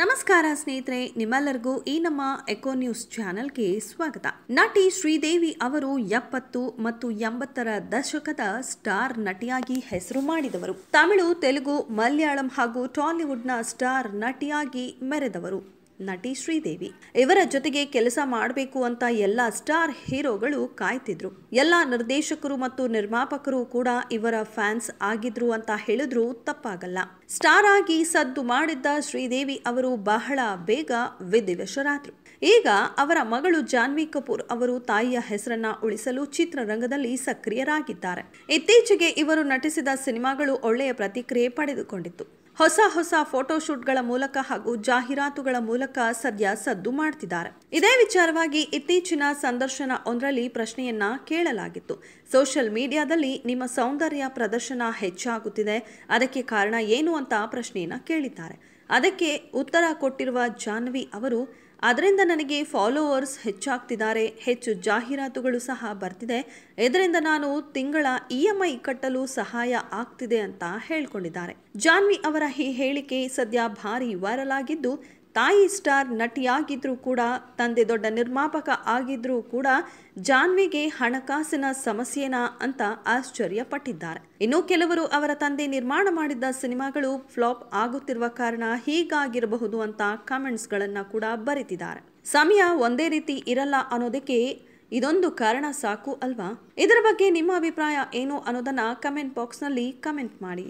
ನಮಸ್ಕಾರ ಸ್ನೇಹಿತರೆ ನಿಮ್ಮೆಲ್ಲರಿಗೂ ಈ ನಮ್ಮ ಎಕೋ ನ್ಯೂಸ್ ಚಾನೆಲ್ಗೆ ಸ್ವಾಗತ ನಟಿ ಶ್ರೀದೇವಿ ಅವರು ಎಪ್ಪತ್ತು ಮತ್ತು ಎಂಬತ್ತರ ದಶಕದ ಸ್ಟಾರ್ ನಟಿಯಾಗಿ ಹೆಸರು ಮಾಡಿದವರು ತಮಿಳು ತೆಲುಗು ಮಲಯಾಳಂ ಹಾಗೂ ಟಾಲಿವುಡ್ನ ಸ್ಟಾರ್ ನಟಿಯಾಗಿ ಮೆರೆದವರು ನಟಿ ಶ್ರೀದೇವಿ ಇವರ ಜೊತೆಗೆ ಕೆಲಸ ಮಾಡಬೇಕು ಅಂತ ಎಲ್ಲ ಸ್ಟಾರ್ ಹೀರೋಗಳು ಕಾಯ್ತಿದ್ರು ಎಲ್ಲ ನಿರ್ದೇಶಕರು ಮತ್ತು ನಿರ್ಮಾಪಕರು ಕೂಡ ಇವರ ಫ್ಯಾನ್ಸ್ ಆಗಿದ್ರು ಅಂತ ಹೇಳಿದ್ರು ತಪ್ಪಾಗಲ್ಲ ಸ್ಟಾರ್ ಆಗಿ ಸದ್ದು ಮಾಡಿದ್ದ ಶ್ರೀದೇವಿ ಅವರು ಬಹಳ ಬೇಗ ವಿಧಿವಶರಾದ್ರು ಈಗ ಅವರ ಮಗಳು ಜಾನ್ವಿ ಕಪೂರ್ ಅವರು ತಾಯಿಯ ಹೆಸರನ್ನ ಉಳಿಸಲು ಚಿತ್ರರಂಗದಲ್ಲಿ ಸಕ್ರಿಯರಾಗಿದ್ದಾರೆ ಇತ್ತೀಚೆಗೆ ಇವರು ನಟಿಸಿದ ಸಿನಿಮಾಗಳು ಒಳ್ಳೆಯ ಪ್ರತಿಕ್ರಿಯೆ ಪಡೆದುಕೊಂಡಿತ್ತು ಹೊಸ ಹೊಸ ಫೋಟೋಶೂಟ್ಗಳ ಮೂಲಕ ಹಾಗೂ ಜಾಹೀರಾತುಗಳ ಮೂಲಕ ಸದ್ಯ ಸದ್ದು ಮಾಡ್ತಿದ್ದಾರೆ ಇದೇ ವಿಚಾರವಾಗಿ ಇತ್ತೀಚಿನ ಸಂದರ್ಶನ ಒಂದರಲ್ಲಿ ಪ್ರಶ್ನೆಯನ್ನ ಕೇಳಲಾಗಿತ್ತು ಸೋಷಿಯಲ್ ಮೀಡಿಯಾದಲ್ಲಿ ನಿಮ್ಮ ಸೌಂದರ್ಯ ಪ್ರದರ್ಶನ ಹೆಚ್ಚಾಗುತ್ತಿದೆ ಅದಕ್ಕೆ ಕಾರಣ ಏನು ಅಂತ ಪ್ರಶ್ನೆಯನ್ನ ಕೇಳಿದ್ದಾರೆ ಅದಕ್ಕೆ ಉತ್ತರ ಕೊಟ್ಟಿರುವ ಜಾನ್ವಿ ಅವರು ಅದರಿಂದ ನನಗೆ ಫಾಲೋವರ್ಸ್ ಹೆಚ್ಚಾಗ್ತಿದ್ದಾರೆ ಹೆಚ್ಚು ಜಾಹೀರಾತುಗಳು ಸಹ ಬರ್ತಿದೆ ಇದರಿಂದ ನಾನು ತಿಂಗಳ ಇ ಎಂ ಐ ಕಟ್ಟಲು ಸಹಾಯ ಆಗ್ತಿದೆ ಅಂತ ಹೇಳ್ಕೊಂಡಿದ್ದಾರೆ ಜಾನ್ವಿ ಅವರ ಈ ಹೇಳಿಕೆ ಸದ್ಯ ಭಾರಿ ವೈರಲ್ ಆಗಿದ್ದು ತಾಯಿ ಸ್ಟಾರ್ ನಟಿಯಾಗಿದ್ರೂ ಕೂಡ ತಂದೆ ದೊಡ್ಡ ನಿರ್ಮಾಪಕ ಆಗಿದ್ರೂ ಕೂಡ ಜಾನ್ವಿಗೆ ಹಣಕಾಸಿನ ಸಮಸ್ಯೆನಾ ಅಂತ ಆಶ್ಚರ್ಯ ಪಟ್ಟಿದ್ದಾರೆ ಇನ್ನು ಕೆಲವರು ಅವರ ತಂದೆ ನಿರ್ಮಾಣ ಮಾಡಿದ್ದ ಸಿನಿಮಾಗಳು ಫ್ಲಾಪ್ ಆಗುತ್ತಿರುವ ಕಾರಣ ಹೀಗಾಗಿರಬಹುದು ಅಂತ ಕಮೆಂಟ್ಸ್ಗಳನ್ನು ಕೂಡ ಬರೆದಿದ್ದಾರೆ ಸಮಯ ಒಂದೇ ರೀತಿ ಇರಲ್ಲ ಅನ್ನೋದಕ್ಕೆ ಇದೊಂದು ಕಾರಣ ಸಾಕು ಅಲ್ವಾ ಇದರ ಬಗ್ಗೆ ನಿಮ್ಮ ಅಭಿಪ್ರಾಯ ಏನು ಅನ್ನೋದನ್ನ ಕಮೆಂಟ್ ಬಾಕ್ಸ್ನಲ್ಲಿ ಕಮೆಂಟ್ ಮಾಡಿ